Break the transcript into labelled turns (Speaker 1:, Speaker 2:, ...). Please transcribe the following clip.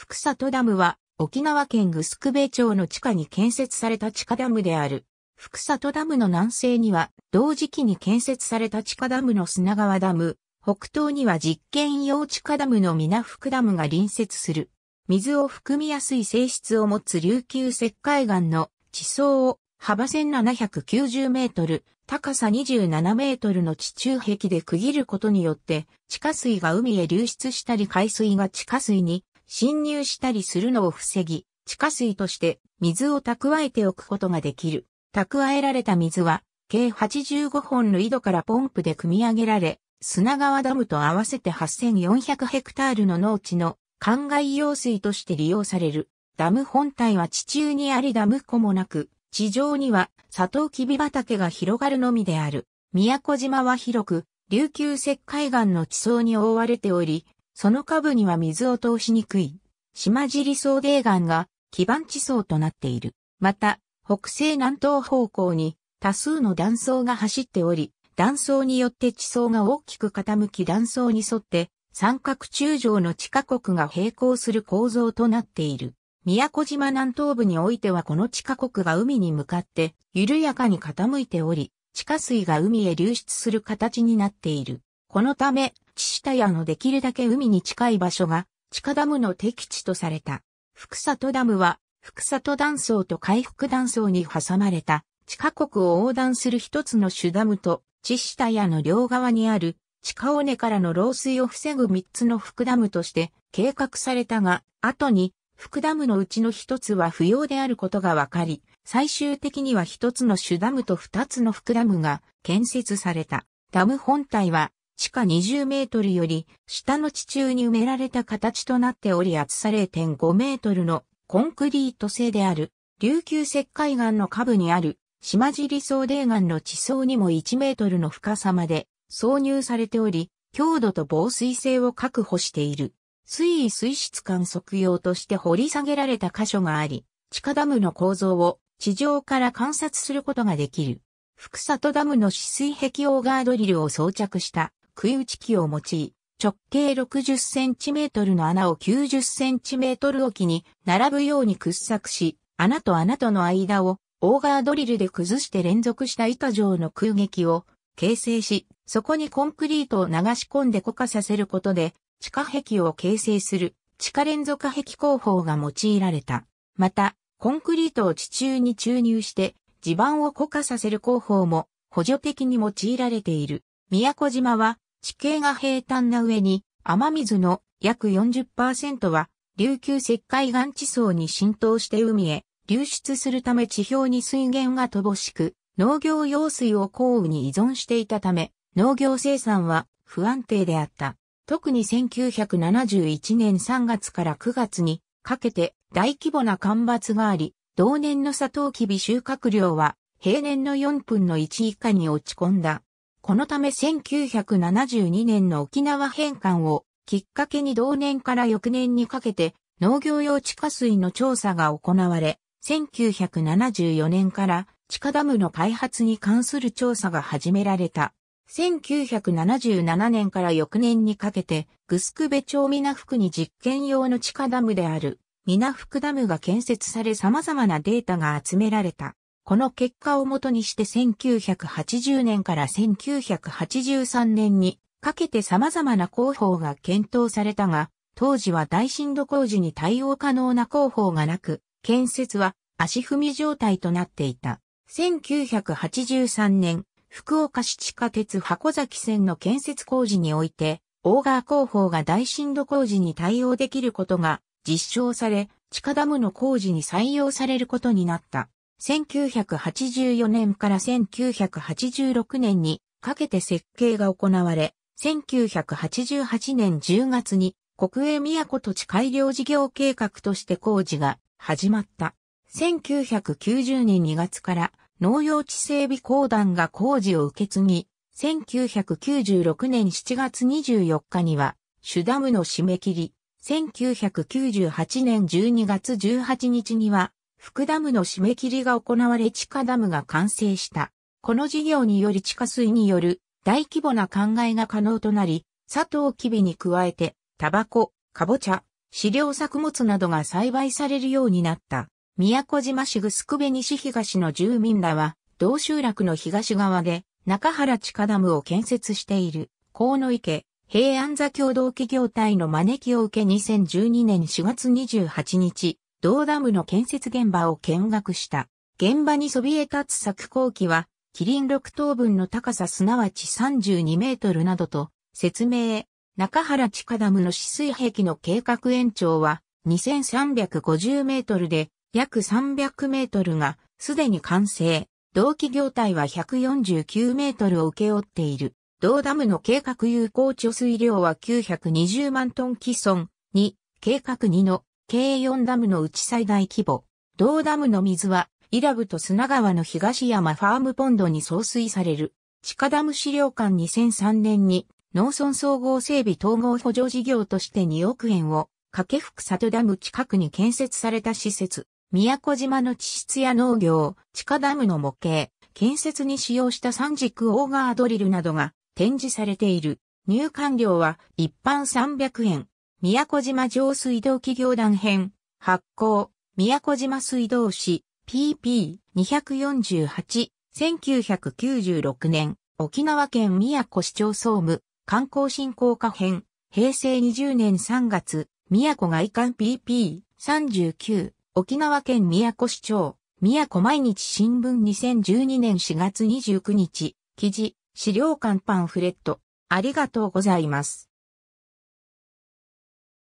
Speaker 1: 福里ダムは沖縄県グスクベ町の地下に建設された地下ダムである。福里ダムの南西には同時期に建設された地下ダムの砂川ダム、北東には実験用地下ダムの皆福ダムが隣接する。水を含みやすい性質を持つ琉球石灰岩の地層を幅1790メートル、高さ27メートルの地中壁で区切ることによって、地下水が海へ流出したり海水が地下水に侵入したりするのを防ぎ、地下水として水を蓄えておくことができる。蓄えられた水は、計85本の井戸からポンプで汲み上げられ、砂川ダムと合わせて8400ヘクタールの農地の灌漑用水として利用される。ダム本体は地中にありダム湖もなく、地上にはサトウキビ畑が広がるのみである。宮古島は広く、琉球石灰岩の地層に覆われており、その下部には水を通しにくい、島尻草泥岩が基盤地層となっている。また、北西南東方向に多数の断層が走っており、断層によって地層が大きく傾き断層に沿って三角柱状の地下国が並行する構造となっている。宮古島南東部においてはこの地下国が海に向かって緩やかに傾いており、地下水が海へ流出する形になっている。このため、シ下屋のできるだけ海に近い場所が、地下ダムの敵地とされた。福里ダムは、福里断層と回復断層に挟まれた、地下国を横断する一つの主ダムと、シ下屋の両側にある、地下尾根からの漏水を防ぐ三つの福ダムとして計画されたが、後に、福ダムのうちの一つは不要であることが分かり、最終的には一つの主ダムと二つの福ダムが建設された。ダム本体は地下20メートルより下の地中に埋められた形となっており厚さ0.5メートルのコンクリート製である琉球石灰岩の下部にある島尻総泥岩の地層にも1メートルの深さまで挿入されており、強度と防水性を確保している。水位水質観測用として掘り下げられた箇所があり、地下ダムの構造を地上から観察することができる。福里ダムの止水壁用ガードリルを装着した杭打ち機を用い、直径 60cm の穴を 90cm 置きに並ぶように掘削し、穴と穴との間をオーガードリルで崩して連続した板状の空撃を形成し、そこにコンクリートを流し込んで固化させることで、地下壁を形成する地下連続壁工法が用いられた。また、コンクリートを地中に注入して地盤を固化させる工法も補助的に用いられている。宮古島は地形が平坦な上に、雨水の約40%は琉球石灰岩地層に浸透して海へ流出するため地表に水源が乏しく、農業用水を降雨に依存していたため、農業生産は不安定であった。特に1971年3月から9月にかけて大規模な干ばつがあり、同年のサトウキビ収穫量は平年の4分の1以下に落ち込んだ。このため1972年の沖縄返還をきっかけに同年から翌年にかけて農業用地下水の調査が行われ、1974年から地下ダムの開発に関する調査が始められた。1977年から翌年にかけて、グスクベ町皆福に実験用の地下ダムである、皆福ダムが建設され様々なデータが集められた。この結果をもとにして1980年から1983年にかけて様々な工法が検討されたが、当時は大震度工事に対応可能な工法がなく、建設は足踏み状態となっていた。1983年、福岡市地下鉄箱崎線の建設工事において、大川工法が大震度工事に対応できることが実証され、地下ダムの工事に採用されることになった。1984年から1986年にかけて設計が行われ、1988年10月に国営都土地改良事業計画として工事が始まった。1990年2月から農用地整備公団が工事を受け継ぎ、1996年7月24日には、手ダムの締め切り、1998年12月18日には、福ダムの締め切りが行われ地下ダムが完成した。この事業により地下水による大規模な灌漑が可能となり、砂糖キビに加えて、タバコ、カボチャ、飼料作物などが栽培されるようになった。宮古島市ぐすくべ西東の住民らは、同集落の東側で、中原地下ダムを建設している、河野池、平安座共同企業体の招きを受け2012年4月28日、同ダムの建設現場を見学した。現場にそびえ立つ作工機は、キリン6等分の高さすなわち32メートルなどと説明。中原地下ダムの止水壁の計画延長は2350メートルで約300メートルがすでに完成。同期業態は149メートルを受け負っている。同ダムの計画有効貯水量は920万トン既存2、計画2の計4ダムのうち最大規模。同ダムの水は、イラブと砂川の東山ファームポンドに送水される。地下ダム資料館2003年に、農村総合整備統合補助事業として2億円を、掛福里ダム近くに建設された施設、宮古島の地質や農業、地下ダムの模型、建設に使用した三軸オーガードリルなどが展示されている。入館料は一般300円、宮古島上水道企業団編、発行、宮古島水道市、PP248、1996年、沖縄県宮古市町総務、観光振興課編、平成20年3月、宮古外観 PP39、沖縄県宮古市長、宮古毎日新聞2012年4月29日、記事、資料館パンフレット、ありがとうございます。